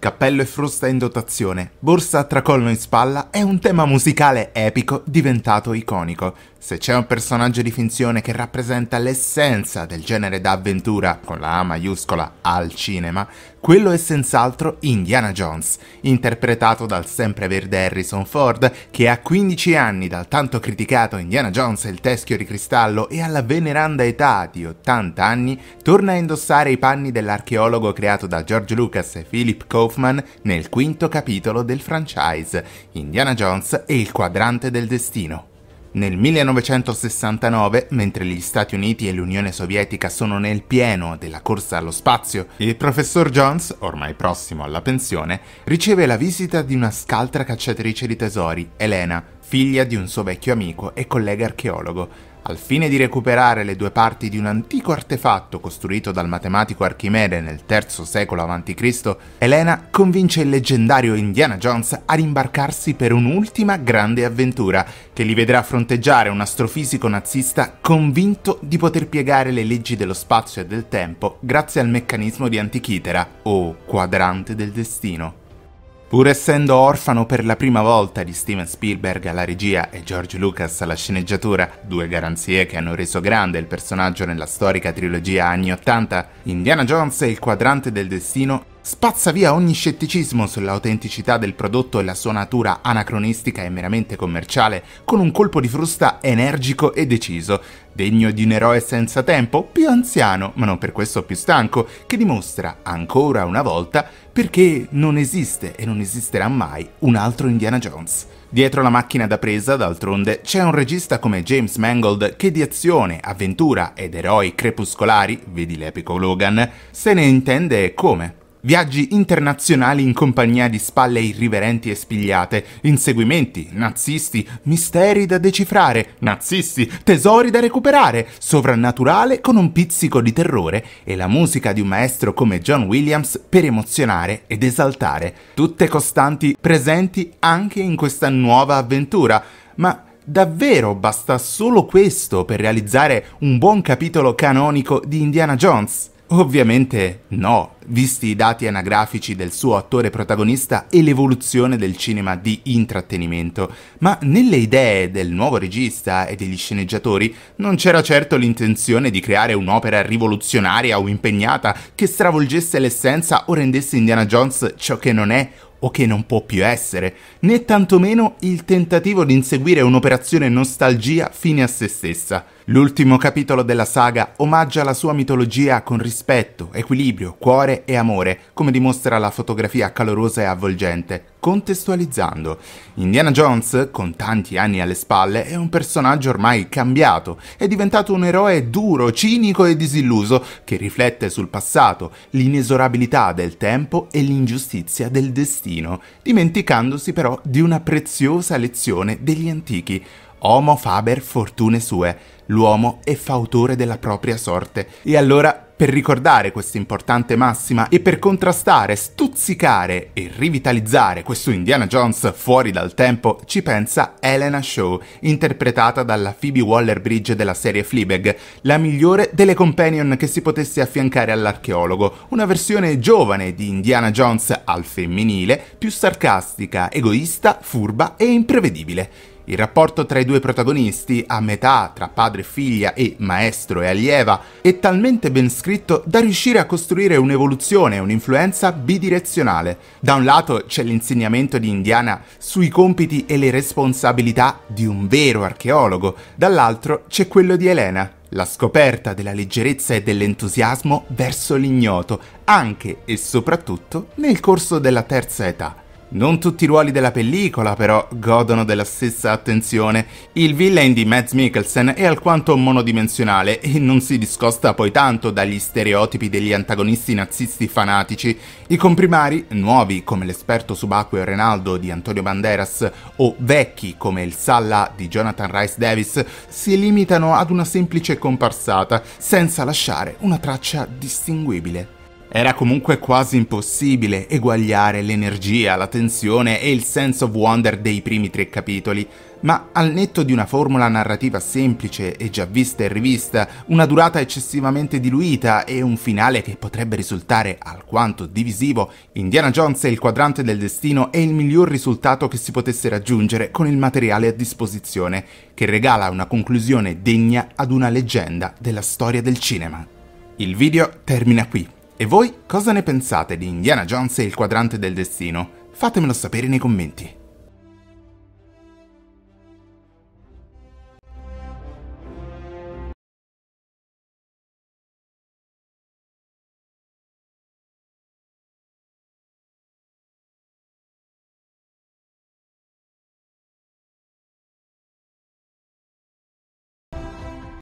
Cappello e frusta in dotazione, borsa a tracollo in spalla è un tema musicale epico diventato iconico. Se c'è un personaggio di finzione che rappresenta l'essenza del genere d'avventura, con la A maiuscola al cinema, quello è senz'altro Indiana Jones, interpretato dal sempreverde Harrison Ford, che a 15 anni dal tanto criticato Indiana Jones e il teschio di cristallo e alla veneranda età di 80 anni, torna a indossare i panni dell'archeologo creato da George Lucas e Philip Kaufman nel quinto capitolo del franchise, Indiana Jones e il quadrante del destino. Nel 1969, mentre gli Stati Uniti e l'Unione Sovietica sono nel pieno della corsa allo spazio, il professor Jones, ormai prossimo alla pensione, riceve la visita di una scaltra cacciatrice di tesori, Elena, figlia di un suo vecchio amico e collega archeologo, al fine di recuperare le due parti di un antico artefatto costruito dal matematico Archimede nel III secolo a.C., Elena convince il leggendario Indiana Jones ad imbarcarsi per un'ultima grande avventura che li vedrà fronteggiare un astrofisico nazista convinto di poter piegare le leggi dello spazio e del tempo grazie al meccanismo di Antichitera o quadrante del destino. Pur essendo orfano per la prima volta di Steven Spielberg alla regia e George Lucas alla sceneggiatura, due garanzie che hanno reso grande il personaggio nella storica trilogia anni 80, Indiana Jones e il quadrante del destino Spazza via ogni scetticismo sull'autenticità del prodotto e la sua natura anacronistica e meramente commerciale con un colpo di frusta energico e deciso, degno di un eroe senza tempo, più anziano, ma non per questo più stanco, che dimostra, ancora una volta, perché non esiste e non esisterà mai un altro Indiana Jones. Dietro la macchina da presa, d'altronde, c'è un regista come James Mangold che di azione, avventura ed eroi crepuscolari, vedi l'epico Logan, se ne intende come. Viaggi internazionali in compagnia di spalle irriverenti e spigliate, inseguimenti, nazisti, misteri da decifrare, nazisti, tesori da recuperare, sovrannaturale con un pizzico di terrore e la musica di un maestro come John Williams per emozionare ed esaltare, tutte costanti presenti anche in questa nuova avventura, ma Davvero basta solo questo per realizzare un buon capitolo canonico di Indiana Jones? Ovviamente no, visti i dati anagrafici del suo attore protagonista e l'evoluzione del cinema di intrattenimento, ma nelle idee del nuovo regista e degli sceneggiatori non c'era certo l'intenzione di creare un'opera rivoluzionaria o impegnata che stravolgesse l'essenza o rendesse Indiana Jones ciò che non è o che non può più essere, né tantomeno il tentativo di inseguire un'operazione nostalgia fine a se stessa. L'ultimo capitolo della saga omaggia la sua mitologia con rispetto, equilibrio, cuore e amore, come dimostra la fotografia calorosa e avvolgente, contestualizzando. Indiana Jones, con tanti anni alle spalle, è un personaggio ormai cambiato, è diventato un eroe duro, cinico e disilluso, che riflette sul passato, l'inesorabilità del tempo e l'ingiustizia del destino, dimenticandosi però di una preziosa lezione degli antichi Homo faber fortune sue, l'uomo è fautore della propria sorte. E allora, per ricordare questa importante massima e per contrastare, stuzzicare e rivitalizzare questo Indiana Jones fuori dal tempo, ci pensa Elena Shaw, interpretata dalla Phoebe Waller-Bridge della serie Fleabag, la migliore delle companion che si potesse affiancare all'archeologo, una versione giovane di Indiana Jones al femminile, più sarcastica, egoista, furba e imprevedibile. Il rapporto tra i due protagonisti, a metà tra padre e figlia e maestro e allieva, è talmente ben scritto da riuscire a costruire un'evoluzione, e un'influenza bidirezionale. Da un lato c'è l'insegnamento di Indiana sui compiti e le responsabilità di un vero archeologo, dall'altro c'è quello di Elena, la scoperta della leggerezza e dell'entusiasmo verso l'ignoto, anche e soprattutto nel corso della terza età. Non tutti i ruoli della pellicola però godono della stessa attenzione. Il villain di Mads Mikkelsen è alquanto monodimensionale e non si discosta poi tanto dagli stereotipi degli antagonisti nazisti fanatici. I comprimari, nuovi come l'esperto subacqueo Renaldo di Antonio Banderas o vecchi come il Salla di Jonathan Rice Davis, si limitano ad una semplice comparsata, senza lasciare una traccia distinguibile. Era comunque quasi impossibile eguagliare l'energia, la tensione e il sense of wonder dei primi tre capitoli, ma al netto di una formula narrativa semplice e già vista e rivista, una durata eccessivamente diluita e un finale che potrebbe risultare alquanto divisivo, Indiana Jones e il quadrante del destino è il miglior risultato che si potesse raggiungere con il materiale a disposizione, che regala una conclusione degna ad una leggenda della storia del cinema. Il video termina qui. E voi cosa ne pensate di Indiana Jones e il quadrante del destino? Fatemelo sapere nei commenti.